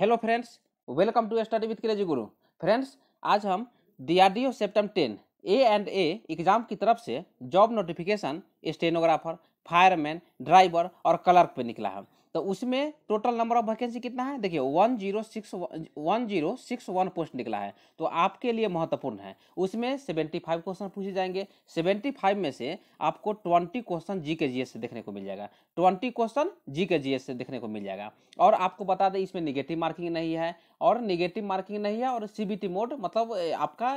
hello friends welcome to study with crazy Guru friends आज हम DRDO CEPTAM ten A and A exam की तरफ से job notification stenographer fireman driver और clerk पे निकला है तो उसमें टोटल नंबर ऑफ वैकेंसी कितना है देखिए one zero six one zero six one post निकला है तो आपके लिए महत्वपूर्ण है उसमें सेवेंटी फाइव क्वेश्चन पूछे जाएंगे सेवेंटी फाइव में से आपको ट्वेंटी क्वेश्चन जी के जी एस से देखने को मिल जाएगा ट्वेंटी क्वेश्चन जी के जी एस से देखने को मिल जाएगा और आपको बता दें इसमें निगेटिव मार्किंग नहीं है और निगेटिव मार्किंग नहीं है और टी मोड मतलब आपका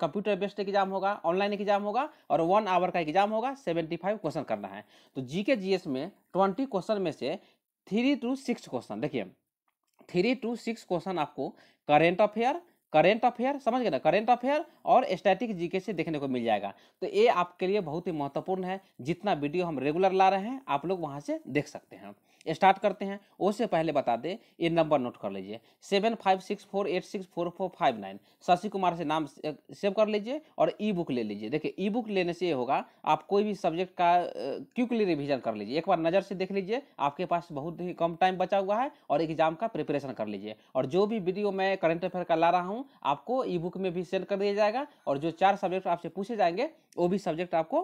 कंप्यूटर बेस्ड एग्जाम होगा ऑनलाइन एग्जाम होगा और वन आवर का एग्जाम होगा सेवेंटी फाइव क्वेश्चन करना है तो जी के जी एस में ट्वेंटी क्वेश्चन में से थ्री टू सिक्स क्वेश्चन देखिए थ्री टू सिक्स क्वेश्चन आपको करेंट अफेयर करेंट अफेयर समझ गए ना करेंट अफेयर और स्टैटिक जीके से देखने को मिल जाएगा तो ये आपके लिए बहुत ही महत्वपूर्ण है जितना वीडियो हम रेगुलर ला रहे हैं आप लोग वहाँ से देख सकते हैं स्टार्ट करते हैं उससे पहले बता दें ये नंबर नोट कर लीजिए seven five six four eight six four four five nine Shashi Kumar से नाम सेव कर लीजिए और ई बुक ले लीजिए देखिए ई बुक लेने से ये होगा आप कोई भी सब्जेक्ट का क्विकली रिविजन कर लीजिए एक बार नज़र से देख लीजिए आपके पास बहुत ही कम टाइम बचा हुआ है और एग्जाम का प्रिपरेशन कर लीजिए और जो भी वीडियो मैं करंट अफेयर का ला रहा हूँ आपको ई बुक में भी सेंड कर दिया जाएगा और जो चार सब्जेक्ट आपसे पूछे जाएंगे वो भी सब्जेक्ट आपको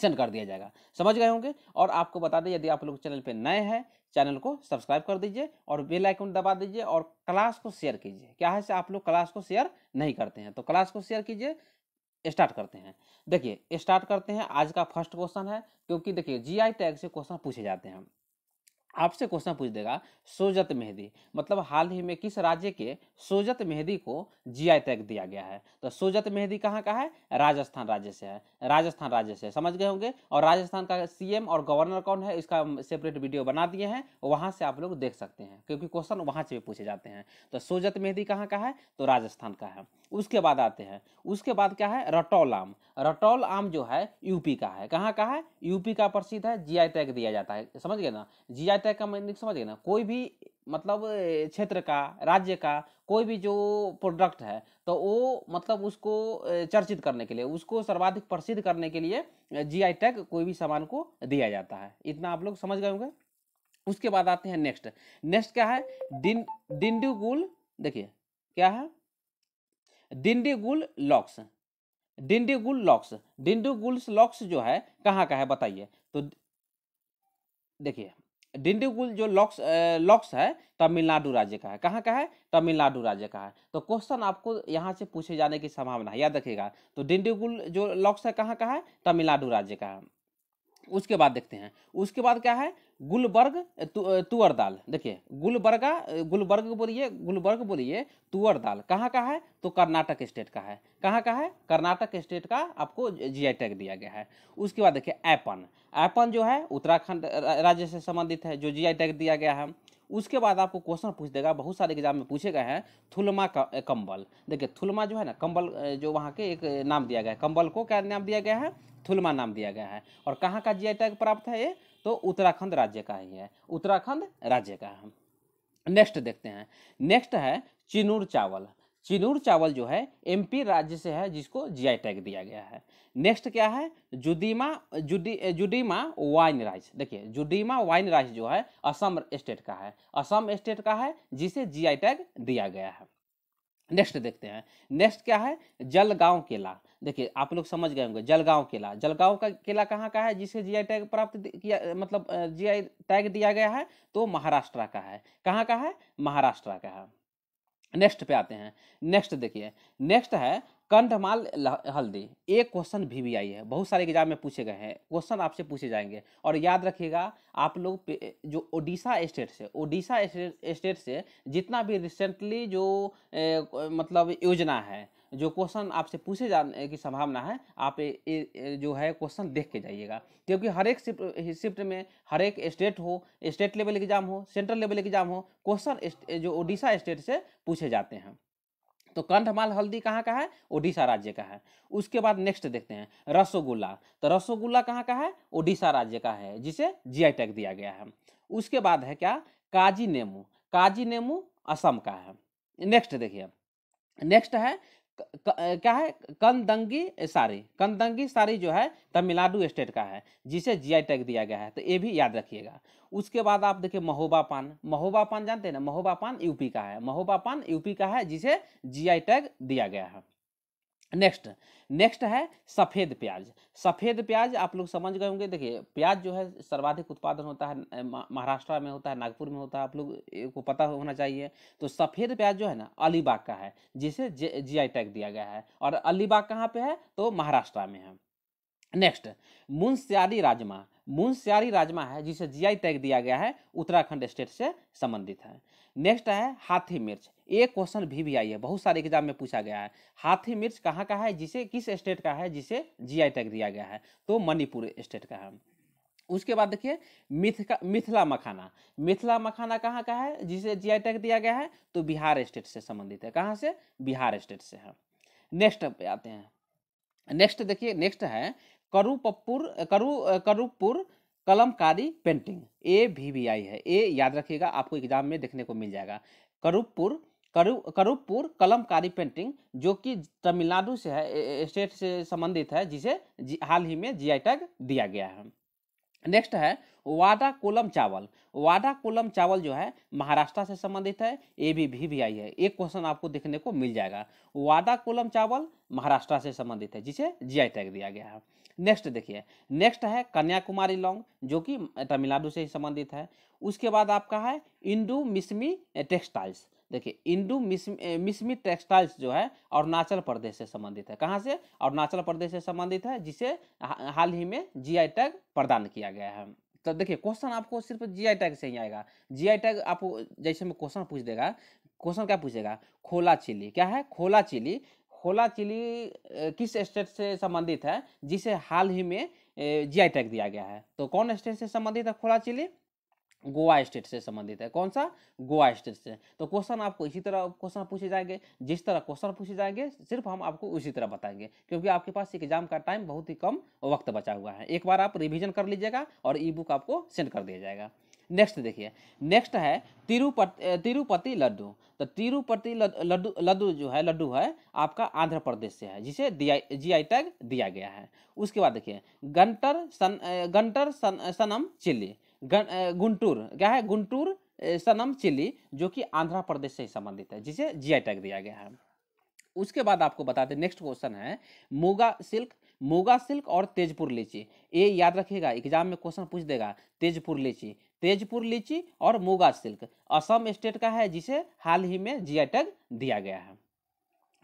सेंड कर दिया जाएगा समझ गए होंगे और आपको बता दें यदि आप लोग चैनल पर नए हैं चैनल को सब्सक्राइब कर दीजिए और बेल आइकन दबा दीजिए और क्लास को शेयर कीजिए क्या है से आप लोग क्लास को शेयर नहीं करते हैं तो क्लास को शेयर कीजिए स्टार्ट करते हैं देखिए स्टार्ट करते हैं आज का फर्स्ट क्वेश्चन है क्योंकि देखिए जीआई टैग से क्वेश्चन पूछे जाते हैं आपसे क्वेश्चन पूछ देगा सोजत मेहदी मतलब हाल ही में किस राज्य के सोजत मेहदी को जीआई टैग दिया गया है तो सोजत मेहदी कहाँ का है राजस्थान राज्य से है राजस्थान राज्य से समझ गए होंगे और राजस्थान का सीएम और गवर्नर कौन है इसका सेपरेट वीडियो बना दिए हैं वहाँ से आप लोग देख सकते हैं क्योंकि क्वेश्चन वहाँ से भी पूछे जाते हैं तो सोजत मेहदी कहाँ का है तो राजस्थान का है उसके बाद आते हैं उसके बाद क्या है रटौल आम रटौल आम जो है यूपी का है कहाँ का है यूपी का प्रसिद्ध है जी टैग दिया जाता है समझ गए ना जी अटैक का मतलब समझ गए ना कोई भी मतलब क्षेत्र का राज्य का कोई भी जो प्रोडक्ट है तो वो मतलब उसको चर्चित करने के लिए उसको सर्वाधिक प्रसिद्ध करने के लिए जीआई टैग कोई भी सामान को दिया जाता है इतना आप लोग समझ गए होंगे उसके बाद आते हैं नेक्स्ट नेक्स्ट क्या है डिं डिंडीगुल देखिए क्या है Dindigul locks Dindigul locks Dindigul's locks जो है कहाँ का है बताइए तो देखिए डिंडीगुल जो लॉक्स लॉक्स है तमिलनाडु राज्य का है कहाँ का है तमिलनाडु राज्य का है तो क्वेश्चन आपको यहाँ से पूछे जाने की संभावना है याद रखिएगा तो डिंडीगुल जो लॉक्स है कहाँ का है तमिलनाडु राज्य का है उसके बाद देखते हैं उसके बाद क्या है गुलबर्ग तुअर दाल देखिए गुलबर्गा गुलबर्ग बोलिए गुलबर्ग बोलिए तुअर दाल कहाँ का है तो कर्नाटक स्टेट का है कहाँ का है कर्नाटक स्टेट का आपको जीआई टैग दिया गया है उसके बाद देखिए ऐपन ऐपन जो है उत्तराखंड राज्य से संबंधित है जो जीआई टैग दिया गया है उसके बाद आपको क्वेश्चन पूछ देगा बहुत सारे एग्जाम में पूछे गए हैं थुलमा कंबल देखिए थुलमा जो है ना कंबल जो वहाँ के एक नाम दिया गया है कंबल को क्या नाम दिया गया है थुलमा नाम दिया गया है और कहाँ का जी टैग प्राप्त है ये तो उत्तराखंड राज्य का ही है उत्तराखंड राज्य का है नेक्स्ट देखते हैं नेक्स्ट है चिनूर चावल चिनूर चावल जो है एमपी राज्य से है जिसको जीआई टैग दिया गया है नेक्स्ट क्या है जुडीमा जुडी जुडीमा वाइन राइस देखिए जुडीमा वाइन राइस जो है असम स्टेट का है असम स्टेट का है जिसे जीआई टैग दिया गया है नेक्स्ट देखते हैं नेक्स्ट क्या है जलगांव केला देखिए आप लोग समझ गए होंगे जलगांव केला जलगांव का केला कहाँ का है जिसे जीआई टैग प्राप्त किया मतलब जीआई टैग दिया गया है तो महाराष्ट्र का है कहाँ का है महाराष्ट्र का है नेक्स्ट पे आते हैं नेक्स्ट देखिए नेक्स्ट है कंठमाल हल्दी एक क्वेश्चन भी भी आई है बहुत सारे एग्जाम में पूछे गए हैं क्वेश्चन आपसे पूछे जाएंगे और याद रखिएगा आप लोग जो ओडिशा स्टेट से ओडिशा स्टेट से जितना भी रिसेंटली जो ए, मतलब योजना है जो क्वेश्चन आपसे पूछे जाने की संभावना है आप ए, ए, जो है क्वेश्चन देख के जाइएगा क्योंकि हर एक शिफ्ट शिफ्ट में हर एक स्टेट हो स्टेट लेवल एग्जाम हो सेंट्रल लेवल एग्जाम हो क्वेश्चन जो उड़ीसा स्टेट से पूछे जाते हैं तो कंधमाल हल्दी कहाँ का है ओडिशा राज्य का है उसके बाद नेक्स्ट देखते हैं रसोगुल्ला तो रसोगुल्ला कहाँ का है ओडिशा राज्य का है जिसे आई टैग दिया गया है उसके बाद है क्या काजी नेमू काजी नेमू असम का है नेक्स्ट देखिए नेक्स्ट है क्या है कंदंगी सारी कंदंगी सारी जो है तमिलनाडु स्टेट का है जिसे जीआई टैग दिया गया है तो ये भी याद रखिएगा उसके बाद आप देखिए महोबा पान महोबा पान जानते हैं ना महोबा पान यूपी का है महोबा पान यूपी का है जिसे जीआई टैग दिया गया है नेक्स्ट नेक्स्ट है सफ़ेद प्याज सफ़ेद प्याज आप लोग समझ गए होंगे देखिए प्याज जो है सर्वाधिक उत्पादन होता है महाराष्ट्र में होता है नागपुर में होता है आप लोग को पता होना चाहिए तो सफ़ेद प्याज जो है ना अलीबाग का है जिसे जी आई टैग दिया गया है और अलीबाग कहाँ पे है तो महाराष्ट्र में है नेक्स्ट मुंशियारी राजमा मुंशियारी राजमा है जिसे जी टैग दिया गया है उत्तराखंड स्टेट से संबंधित है नेक्स्ट है हाथी मिर्च ये क्वेश्चन भी भी आई है बहुत सारे एग्जाम में पूछा गया है हाथी मिर्च कहाँ का है जिसे किस स्टेट का है जिसे जीआई टैग दिया गया है तो मणिपुर स्टेट का है उसके बाद देखिए मिथिका मिथिला मखाना मिथिला मखाना कहाँ का है जिसे जीआई टैग दिया गया है तो बिहार स्टेट से संबंधित है कहाँ से बिहार स्टेट से है नेक्स्ट पे आते हैं नेक्स्ट देखिए नेक्स्ट है करूपपुर करू Karuppur kalamkari painting A V V I है ए याद रखिएगा आपको एग्जाम में देखने को मिल जाएगा करूपुर करू करूपुर कलमकारी पेंटिंग जो कि तमिलनाडु से है स्टेट से संबंधित है जिसे जी, हाल ही में जीआई टैग दिया गया है नेक्स्ट है वाडा कोलम चावल वाडा कोलम चावल जो है महाराष्ट्र से संबंधित है ए भी भी, भी आई है एक क्वेश्चन आपको देखने को मिल जाएगा वाडा कोलम चावल महाराष्ट्र से संबंधित है जिसे जीआई टैग दिया गया है नेक्स्ट देखिए नेक्स्ट है कन्याकुमारी लौंग जो कि तमिलनाडु से ही संबंधित है उसके बाद आपका है इंडू मिसमी टेक्सटाइल्स देखिए इंडू मिसमी टेक्सटाइल्स जो है अरुणाचल प्रदेश से संबंधित है कहाँ से अरुणाचल प्रदेश से संबंधित है जिसे हाल ही में आई टैग प्रदान किया गया है तो देखिए क्वेश्चन आपको सिर्फ आई टैग से ही आएगा आई टैग आपको जैसे में क्वेश्चन पूछ देगा क्वेश्चन क्या पूछेगा खोला चिली क्या है खोला चिली खोला चिली किस स्टेट से संबंधित है जिसे हाल ही में आई टैग दिया गया है तो कौन स्टेट से संबंधित है खोला चिली गोवा स्टेट से संबंधित है कौन सा गोवा स्टेट से तो क्वेश्चन आपको इसी तरह क्वेश्चन पूछे जाएंगे जिस तरह क्वेश्चन पूछे जाएंगे सिर्फ हम आपको उसी तरह बताएंगे क्योंकि आपके पास एग्जाम का टाइम बहुत ही कम वक्त बचा हुआ है एक बार आप रिविजन कर लीजिएगा और ई बुक आपको सेंड कर दिया जाएगा नेक्स्ट देखिए नेक्स्ट है तिरुपति तिरुपति लड्डू तो तिरुपति लड्डू लड्डू जो है लड्डू है आपका आंध्र प्रदेश से है जिसे जी आई टैग दिया गया है उसके बाद देखिए गंटर सन गंटर सन सनम चिल्ली गुंटूर क्या है गुंटूर सनम चिली जो कि आंध्र प्रदेश से संबंधित है जिसे जीआई टैग दिया गया है उसके बाद आपको बता दें नेक्स्ट क्वेश्चन है मोगा सिल्क मोगा सिल्क और तेजपुर लीची ये याद रखिएगा एग्जाम में क्वेश्चन पूछ देगा तेजपुर लीची तेजपुर लीची और मोगा सिल्क असम स्टेट का है जिसे हाल ही में जीआई टैग दिया गया है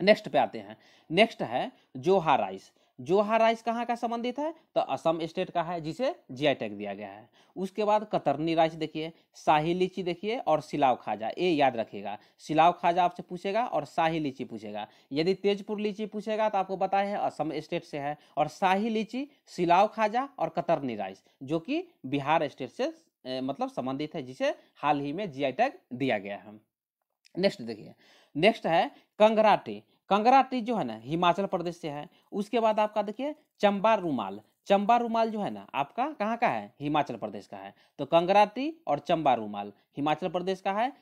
नेक्स्ट पे आते हैं नेक्स्ट है जोहा राइस जोहा राइस कहाँ का संबंधित है तो असम स्टेट का है जिसे जी टैग दिया गया है उसके बाद कतरनी राइस देखिए शाही लीची देखिए और सिलाव खाजा ये याद रखिएगा सिलाव खाजा आपसे पूछेगा और शाही लीची पूछेगा यदि तेजपुर लीची पूछेगा तो आपको पता है असम स्टेट से है और शाही लीची सिलाव खाजा और कतरनी राइस जो कि बिहार स्टेट से मतलब संबंधित है जिसे हाल ही में जी टैग दिया गया है नेक्स्ट देखिए नेक्स्ट है कंगराटी कंगरा ट्री जो है ना हिमाचल प्रदेश से है उसके बाद आपका देखिए चंबा रुमाल चंबा रुमाल जो है ना आपका कहाँ का है हिमाचल प्रदेश का है तो ट्री और चंबा रुमाल हिमाचल प्रदेश का है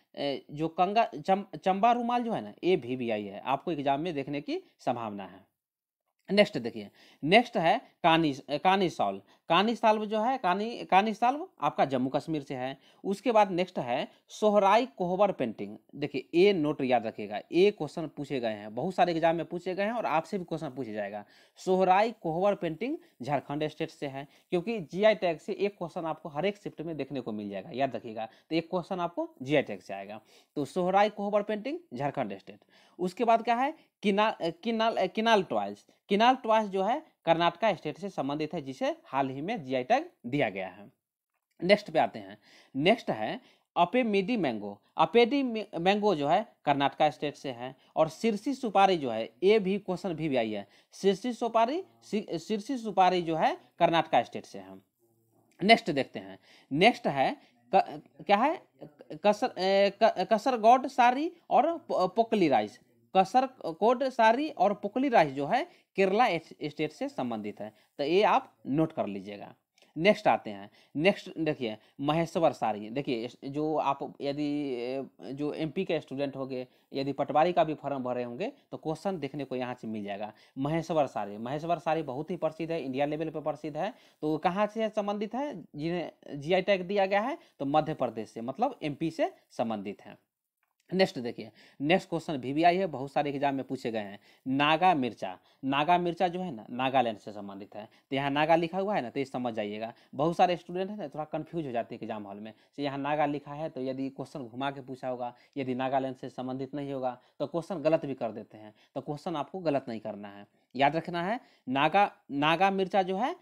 जो कंगा चम, चंबा रुमाल जो है ना ये भी वी आई है आपको एग्जाम में देखने की संभावना है नेक्स्ट देखिए नेक्स्ट है कानी कानी सॉल कानी साल्व जो है कानी कानी साल्व आपका जम्मू कश्मीर से है उसके बाद नेक्स्ट है सोहराई कोहबर पेंटिंग देखिए ए नोट याद रखिएगा ए क्वेश्चन पूछे गए हैं बहुत सारे एग्जाम में पूछे गए हैं और आपसे भी क्वेश्चन पूछा जाएगा सोहराई कोहबर पेंटिंग झारखंड स्टेट से है क्योंकि जी टैग से एक क्वेश्चन आपको हर एक शिफ्ट में देखने को मिल जाएगा याद रखिएगा तो एक क्वेश्चन आपको जी टैग से आएगा तो सोहराई कोहबर पेंटिंग झारखंड स्टेट उसके बाद क्या है किनाल किनाल किनाल टॉयज किनाल टॉयज जो है कर्नाटका स्टेट से संबंधित है जिसे हाल ही में जीआई टैग दिया गया है नेक्स्ट पे आते हैं नेक्स्ट है अपेमिडी मैंगो अपेडी मैंगो जो है कर्नाटका स्टेट से है और सिरसी सुपारी जो है ये भी क्वेश्चन भी, आई है सिरसी सुपारी सिरसी सुपारी जो है कर्नाटका स्टेट से है नेक्स्ट देखते हैं नेक्स्ट है क, क्या है कसर कसरगौड सारी और पोकली राइस कसर कोड सारी और पुकली राइस जो है केरला स्टेट से संबंधित है तो ये आप नोट कर लीजिएगा नेक्स्ट आते हैं नेक्स्ट देखिए महेश्वर सारी देखिए जो आप यदि जो एमपी के स्टूडेंट होंगे यदि पटवारी का भी फॉर्म भरे होंगे तो क्वेश्चन देखने को यहाँ से मिल जाएगा महेश्वर सारी महेश्वर सारी बहुत ही प्रसिद्ध है इंडिया लेवल पर प्रसिद्ध है तो कहाँ से संबंधित है जिन्हें जी टैग दिया गया है तो मध्य प्रदेश से मतलब एम से संबंधित है नेक्स्ट देखिए नेक्स्ट क्वेश्चन आई है बहुत सारे एग्जाम में पूछे गए हैं नागा मिर्चा नागा मिर्चा जो है ना नागालैंड से संबंधित है तो यहाँ नागा लिखा हुआ है ना तो ये समझ जाइएगा बहुत सारे स्टूडेंट हैं ना थोड़ा कन्फ्यूज हो जाते हैं एग्जाम हॉल में तो यहाँ नागा लिखा है तो यदि क्वेश्चन घुमा के पूछा होगा यदि नागालैंड से संबंधित नहीं होगा तो क्वेश्चन गलत भी कर देते हैं तो क्वेश्चन आपको गलत नहीं करना है याद रखना है नागा नागा मिर्चा जो है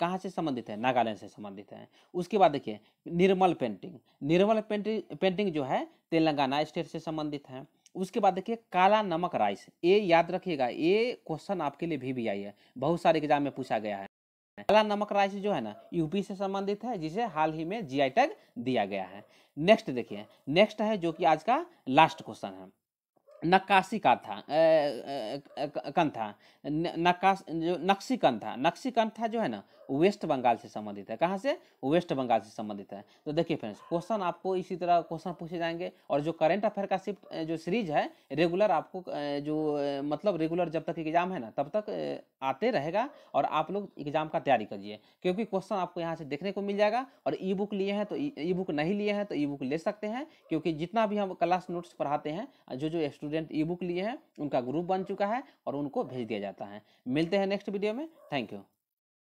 कहाँ से संबंधित है नागालैंड से संबंधित है उसके बाद देखिए Nirmal painting Nirmal painting painting जो है तेलंगाना स्टेट से संबंधित है उसके बाद देखिए काला नमक राइस ये याद रखिएगा ये क्वेश्चन आपके लिए भी भी आई है बहुत सारे एग्जाम में पूछा गया है काला नमक राइस जो है ना यूपी से संबंधित है जिसे हाल ही में जी टैग दिया गया है नेक्स्ट देखिए नेक्स्ट है जो कि आज का लास्ट क्वेश्चन है नक्काशी का था कन था नक्काश जो नक्शी कन था नक्शी कन था जो है ना वेस्ट बंगाल से संबंधित है कहाँ से वेस्ट बंगाल से संबंधित है तो देखिए फ्रेंड्स क्वेश्चन आपको इसी तरह क्वेश्चन पूछे जाएंगे और जो करंट अफेयर का शिफ्ट जो सीरीज है रेगुलर आपको जो मतलब रेगुलर जब तक एग्जाम है ना तब तक आते रहेगा और आप लोग एग्जाम का तैयारी करिए क्योंकि क्वेश्चन आपको यहाँ से देखने को मिल जाएगा और ई बुक लिए हैं तो ई e-, बुक नहीं लिए हैं तो ई बुक ले सकते हैं क्योंकि जितना भी हम क्लास नोट्स पढ़ाते हैं जो जो स्टूडेंट ई बुक लिए हैं उनका ग्रुप बन चुका है और उनको भेज दिया जाता है मिलते हैं नेक्स्ट वीडियो में थैंक यू